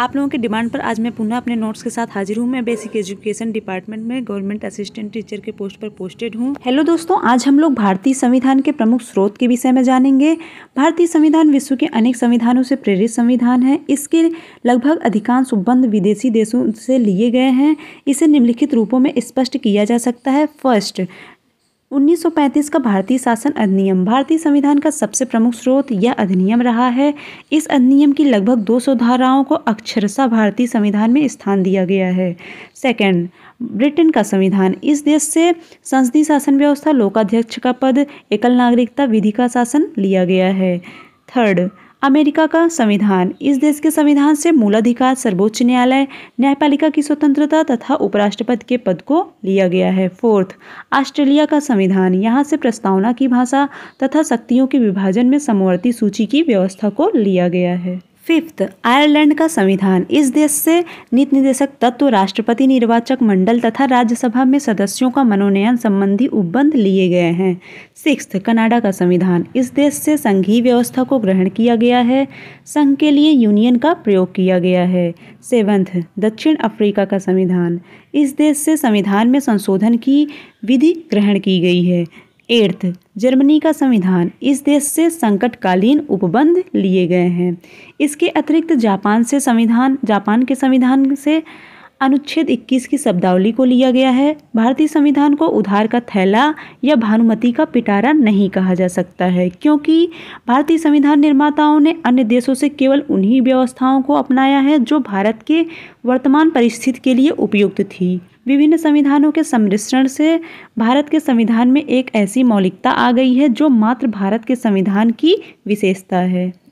आप लोगों के डिमांड पर आज मैं पुनः अपने नोट्स के साथ हाजिर हूँ मैं बेसिक एजुकेशन डिपार्टमेंट में गवर्नमेंट असिस्टेंट टीचर के पोस्ट पर पोस्टेड हूँ हेलो दोस्तों आज हम लोग भारतीय संविधान के प्रमुख स्रोत के विषय में जानेंगे भारतीय संविधान विश्व के अनेक संविधानों से प्रेरित संविधान है इसके लगभग अधिकांश उपबंध विदेशी देशों से लिए गए हैं इसे निम्नलिखित रूपों में स्पष्ट किया जा सकता है फर्स्ट 1935 का भारतीय शासन अधिनियम भारतीय संविधान का सबसे प्रमुख स्रोत यह अधिनियम रहा है इस अधिनियम की लगभग 200 धाराओं को अक्षरशा भारतीय संविधान में स्थान दिया गया है सेकंड ब्रिटेन का संविधान इस देश से संसदीय शासन व्यवस्था लोकाध्यक्ष का पद एकल नागरिकता विधि का शासन लिया गया है थर्ड अमेरिका का संविधान इस देश के संविधान से मूलाधिकार सर्वोच्च न्यायालय न्यायपालिका की स्वतंत्रता तथा उपराष्ट्रपति के पद को लिया गया है फोर्थ ऑस्ट्रेलिया का संविधान यहाँ से प्रस्तावना की भाषा तथा शक्तियों के विभाजन में समवर्ती सूची की व्यवस्था को लिया गया है फिफ्थ आयरलैंड का संविधान इस देश से नीति निदेशक तत्व राष्ट्रपति निर्वाचक मंडल तथा राज्यसभा में सदस्यों का मनोनयन संबंधी उपबंध लिए गए हैं सिक्स्थ कनाडा का संविधान इस देश से संघीय व्यवस्था को ग्रहण किया गया है संघ के लिए यूनियन का प्रयोग किया गया है सेवन्थ दक्षिण अफ्रीका का संविधान इस देश से संविधान में संशोधन की विधि ग्रहण की गई है एट्थ जर्मनी का संविधान इस देश से संकटकालीन उपबंध लिए गए हैं इसके अतिरिक्त जापान से संविधान जापान के संविधान से अनुच्छेद 21 की शब्दावली को लिया गया है भारतीय संविधान को उधार का थैला या भानुमति का पिटारा नहीं कहा जा सकता है क्योंकि भारतीय संविधान निर्माताओं ने अन्य देशों से केवल उन्हीं व्यवस्थाओं को अपनाया है जो भारत के वर्तमान परिस्थिति के लिए उपयुक्त थी विभिन्न संविधानों के सम्मिश्रण से भारत के संविधान में एक ऐसी मौलिकता आ गई है जो मात्र भारत के संविधान की विशेषता है